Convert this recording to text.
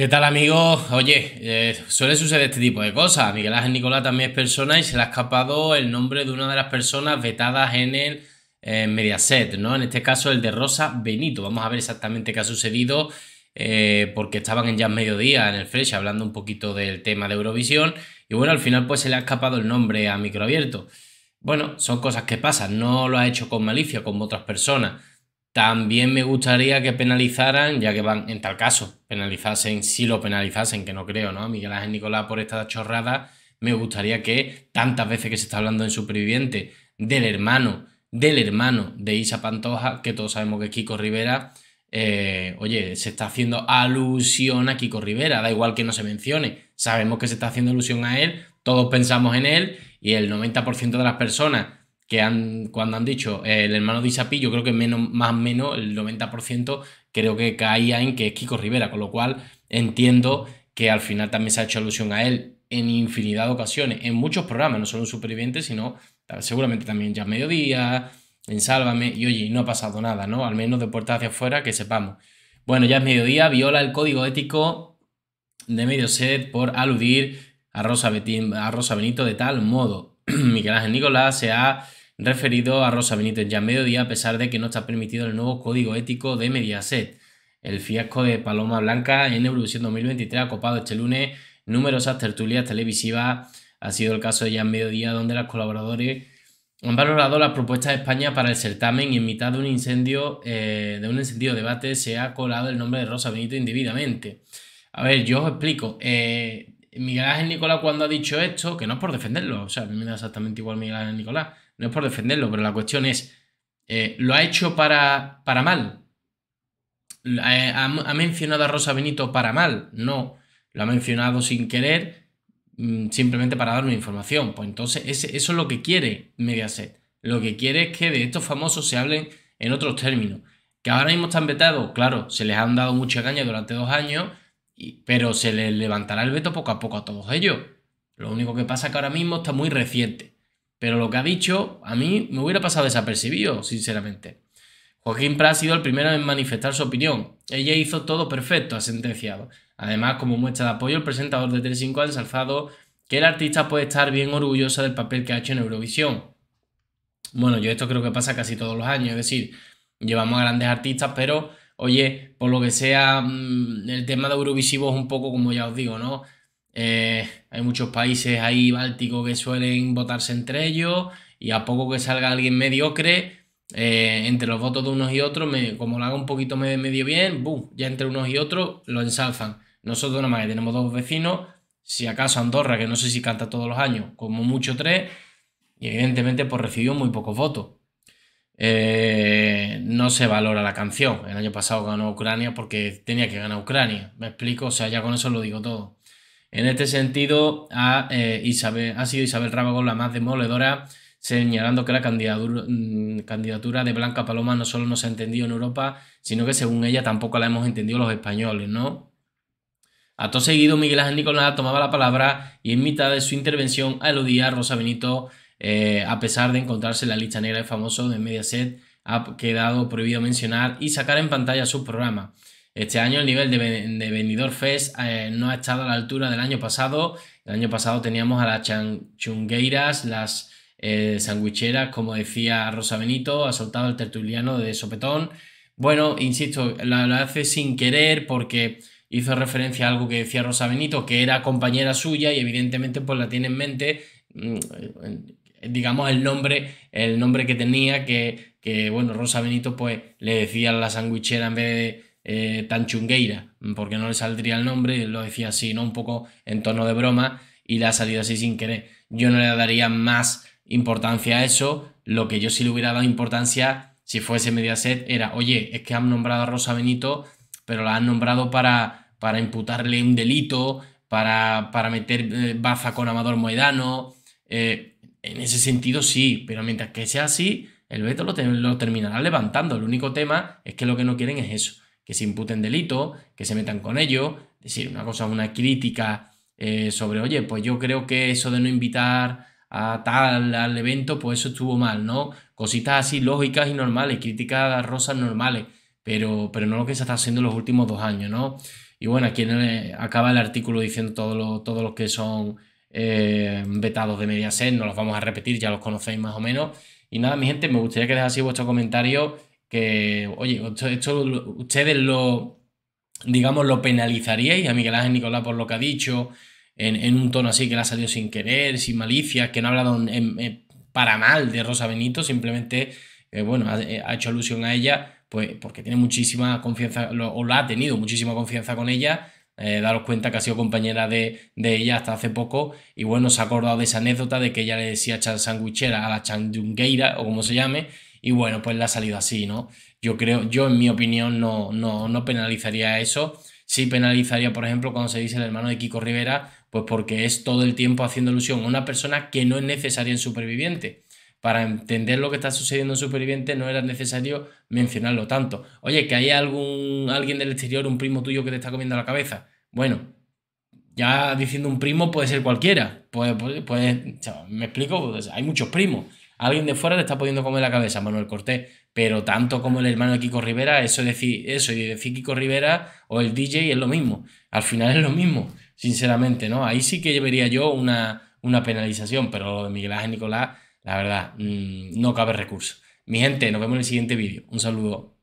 ¿Qué tal amigos? Oye, eh, suele suceder este tipo de cosas. Miguel Ángel Nicolás también es persona y se le ha escapado el nombre de una de las personas vetadas en el eh, Mediaset, ¿no? En este caso el de Rosa Benito. Vamos a ver exactamente qué ha sucedido eh, porque estaban en ya mediodía en el Fresh hablando un poquito del tema de Eurovisión y bueno, al final pues se le ha escapado el nombre a microabierto. Bueno, son cosas que pasan, no lo ha hecho con malicia como otras personas. También me gustaría que penalizaran, ya que van, en tal caso, penalizasen, si lo penalizasen, que no creo, ¿no? Miguel Ángel Nicolás por esta chorrada, me gustaría que tantas veces que se está hablando en Superviviente del hermano, del hermano de Isa Pantoja, que todos sabemos que es Kiko Rivera, eh, oye, se está haciendo alusión a Kiko Rivera, da igual que no se mencione, sabemos que se está haciendo alusión a él, todos pensamos en él y el 90% de las personas que han, cuando han dicho eh, el hermano de Isapi, yo creo que menos, más o menos el 90% creo que caía en que es Kiko Rivera, con lo cual entiendo que al final también se ha hecho alusión a él en infinidad de ocasiones, en muchos programas, no solo en Supervivientes, sino seguramente también ya mediodía, en Sálvame, y oye, no ha pasado nada, ¿no? Al menos de puertas hacia afuera, que sepamos. Bueno, ya es mediodía, viola el código ético de Medioset por aludir a Rosa, a Rosa Benito de tal modo. Miguel Ángel Nicolás se ha referido a Rosa ...en ya Yan mediodía, a pesar de que no está permitido el nuevo código ético de Mediaset. El fiasco de Paloma Blanca en Eurovisión 2023 ha copado este lunes numerosas tertulias televisivas. Ha sido el caso de ya mediodía, donde los colaboradores han valorado las propuestas de España para el certamen y en mitad de un incendio, eh, de un encendido debate, se ha colado el nombre de Rosa Benito... indebidamente. A ver, yo os explico. Eh, Miguel Ángel Nicolás, cuando ha dicho esto, que no es por defenderlo, o sea, a me da exactamente igual Miguel Ángel Nicolás, no es por defenderlo, pero la cuestión es, eh, ¿lo ha hecho para, para mal? Eh, ¿Ha, mencionado a Rosa Benito para mal? No, lo ha mencionado sin querer, mm, simplemente para darme información. Pues entonces eso es lo que quiere Mediaset. Lo que quiere es que de estos famosos se hablen en otros términos. Que ahora mismo están vetados, claro, se les han dado mucha caña durante dos años, pero se les levantará el veto poco a poco a todos ellos. Lo único que pasa es que ahora mismo está muy reciente. Pero lo que ha dicho a mí me hubiera pasado desapercibido, sinceramente. Joaquín Prat ha sido el primero en manifestar su opinión. Ella hizo todo perfecto, ha sentenciado. Además, como muestra de apoyo, el presentador de Telecinco ha ensalzado que el artista puede estar bien orgullosa del papel que ha hecho en Eurovisión. Bueno, yo esto creo que pasa casi todos los años, es decir, llevamos a grandes artistas, pero oye, por lo que sea, mm, el tema de Eurovisivo es un poco como ya os digo, ¿no? Eh, hay muchos países ahí bálticos que suelen votarse entre ellos y a poco que salga alguien mediocre, eh, entre los votos de unos y otros, como lo haga un poquito medio, bien, ya entre unos y otros lo ensalzan. Nosotros nada más que tenemos dos vecinos, si acaso Andorra, que no sé si canta todos los años, como mucho tres, y evidentemente pues recibió muy pocos votos. Eh, no se valora la canción. El año pasado ganó Ucrania porque tenía que ganar Ucrania. Me explico, o sea, ya con eso lo digo todo. En este sentido, ha, eh, Isabel, ha sido Isabel Rábago la más demoledora, señalando que la mm, candidatura, de Blanca Paloma no solo no se ha entendido en Europa, sino que según ella tampoco la hemos entendido los españoles, ¿no? A todo seguido, Miguel Ángel Nicolás tomaba la palabra y en mitad de su intervención aludía a Rosa Benito, eh, a pesar de encontrarse en la lista negra de famosos de Mediaset, ha quedado prohibido mencionar y sacar en pantalla su programa. Este año el nivel de, de Vendidor Fest eh, no ha estado a la altura del año pasado. El año pasado teníamos a las chungueiras, las eh, sandwicheras, como decía Rosa Benito, ha soltado el tertuliano de Sopetón. Bueno, insisto, la, hace sin querer porque hizo referencia a algo que decía Rosa Benito, que era compañera suya y evidentemente pues la tiene en mente, mm, digamos, el nombre, el nombre que tenía, que, que bueno, Rosa Benito pues le decía a la sandwichera en vez de eh, tan chungueira, porque no le saldría el nombre, lo decía así, ¿no? Un poco en tono de broma y le ha salido así sin querer. Yo no le daría más importancia a eso, lo que yo sí le hubiera dado importancia si fuese Mediaset era, oye, es que han nombrado a Rosa Benito, pero la han nombrado para, para imputarle un delito, para, para meter eh, baza con Amador Moedano. Eh, en ese sentido sí, pero mientras que sea así, el veto lo terminará levantando. El único tema es que lo que no quieren es eso que se imputen delito, que se metan con ello. Es decir, una cosa, una crítica eh, sobre, oye, pues yo creo que eso de no invitar a tal, al evento, pues eso estuvo mal, ¿no? Cositas así lógicas y normales, críticas rosas normales, pero, pero no lo que se está haciendo en los últimos dos años, ¿no? Y bueno, aquí acaba el artículo diciendo todos los que son eh, vetados de Mediaset, no los vamos a repetir, ya los conocéis más o menos. Y nada, mi gente, me gustaría que dejaseis vuestro comentario que, oye, esto, ustedes lo, digamos, lo penalizaríais a Miguel Ángel Nicolás por lo que ha dicho, en, un tono así que le ha salido sin querer, sin malicia, que no ha hablado para mal de Rosa Benito, simplemente, eh, bueno, eh, ha, hecho alusión a ella, pues porque tiene muchísima confianza, o la ha tenido muchísima confianza con ella, eh, daros cuenta que ha sido compañera de, de, ella hasta hace poco, y bueno, se ha acordado de esa anécdota de que ella le decía chan sandwichera a la chandungueira, o como se llame, y bueno, pues le ha salido así, ¿no? Yo creo, yo en mi opinión no, no, penalizaría eso. Sí penalizaría, por ejemplo, cuando se dice el hermano de Kiko Rivera, pues porque es todo el tiempo haciendo ilusión a una persona que no es necesaria en superviviente. Para entender lo que está sucediendo en superviviente no era necesario mencionarlo tanto. Oye, que hay algún alguien del exterior, un primo tuyo que te está comiendo la cabeza. Bueno, ya diciendo un primo puede ser cualquiera. puede, me explico, pues, hay muchos primos. Alguien de fuera le está poniendo como en la cabeza a Manuel Cortés, pero tanto como el hermano de Kiko Rivera, eso, decir, eso y decir Kiko Rivera o el DJ es lo mismo. Al final es lo mismo, sinceramente, ¿no? Ahí sí que llevaría yo una, una penalización, pero lo de Miguel Ángel Nicolás, la verdad, mm, no cabe recurso. Mi gente, nos vemos en el siguiente vídeo. Un saludo.